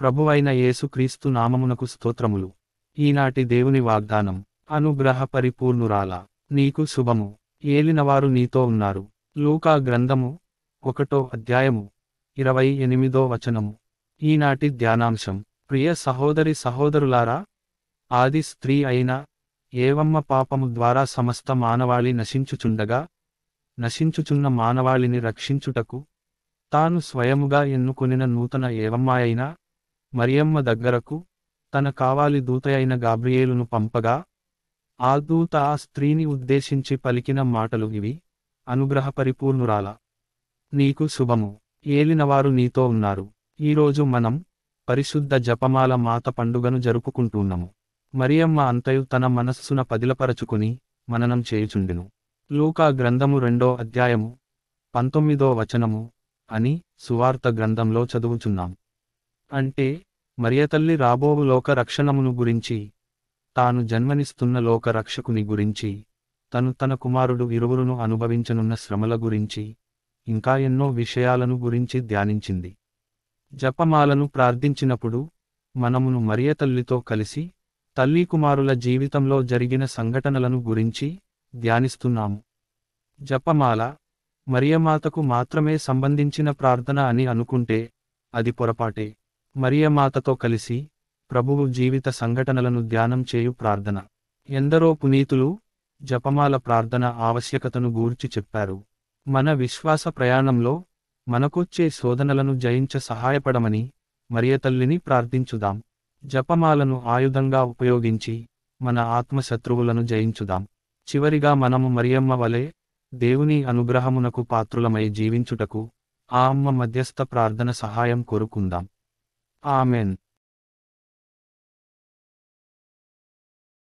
ప్రభువైన యేసుక్రీస్తు నామమునకు స్తోత్రములు ఈనాటి దేవుని వాగ్దానం అనుగ్రహ పరిపూర్ణురాల నీకు శుభము ఏలినవారు నీతో ఉన్నారు లూకా గ్రంథము ఒకటో అధ్యాయము ఇరవై ఎనిమిదో వచనము ఈనాటి ధ్యానాంశం ప్రియ సహోదరి సహోదరులారా ఆది స్త్రీ అయిన ఏవమ్మ పాపము ద్వారా సమస్త మానవాళి నశించుచుండగా నశించుచున్న మానవాళిని రక్షించుటకు తాను స్వయముగా ఎన్నుకొనిన నూతన ఏవమ్మాయైనా మరియమ్మ దగ్గరకు తన కావాలి దూతయైన గాబ్రియేలును పంపగా ఆ దూత ఆ స్త్రీని ఉద్దేశించి పలికిన మాటలు ఇవి అనుగ్రహ పరిపూర్ణురాల నీకు శుభము ఏలినవారు నీతో ఉన్నారు ఈరోజు మనం పరిశుద్ధ జపమాల మాత పండుగను జరుపుకుంటున్నాము మరియమ్మ అంతయు తన మనస్సున పదిలపరచుకుని మననం చేయుచుండెను లూకా గ్రంథము రెండో అధ్యాయము పంతొమ్మిదో వచనము అని సువార్త గ్రంథంలో చదువుచున్నాం అంటే మరియతల్లి రాబోవు లోక రక్షణమును గురించి తాను జన్మనిస్తున్న లోక రక్షకుని గురించి తను తన కుమారుడు ఇరువురును అనుభవించనున్న శ్రమల గురించి ఇంకా ఎన్నో విషయాలను గురించి ధ్యానించింది జపమాలను ప్రార్థించినప్పుడు మనమును మరియతల్లితో కలిసి తల్లి కుమారుల జీవితంలో జరిగిన సంఘటనలను గురించి ధ్యానిస్తున్నాము జపమాల మరియమాతకు మాత్రమే సంబంధించిన ప్రార్థన అని అనుకుంటే అది పొరపాటే మరియమాతతో కలిసి ప్రభువు జీవిత సంఘటనలను ధ్యానం చేయు ప్రార్థన ఎందరో పునీతులు జపమాల ప్రార్థన ఆవశ్యకతను గూర్చి చెప్పారు మన విశ్వాస ప్రయాణంలో మనకొచ్చే శోధనలను జయించ సహాయపడమని మరియతల్లిని ప్రార్థించుదాం జపమాలను ఆయుధంగా ఉపయోగించి మన ఆత్మశత్రువులను జయించుదాం చివరిగా మనము మరియమ్మ వలె దేవుని అనుగ్రహమునకు పాత్రులమై జీవించుటకు ఆ అమ్మ మధ్యస్థ ప్రార్థన సహాయం కోరుకుందాం Amen.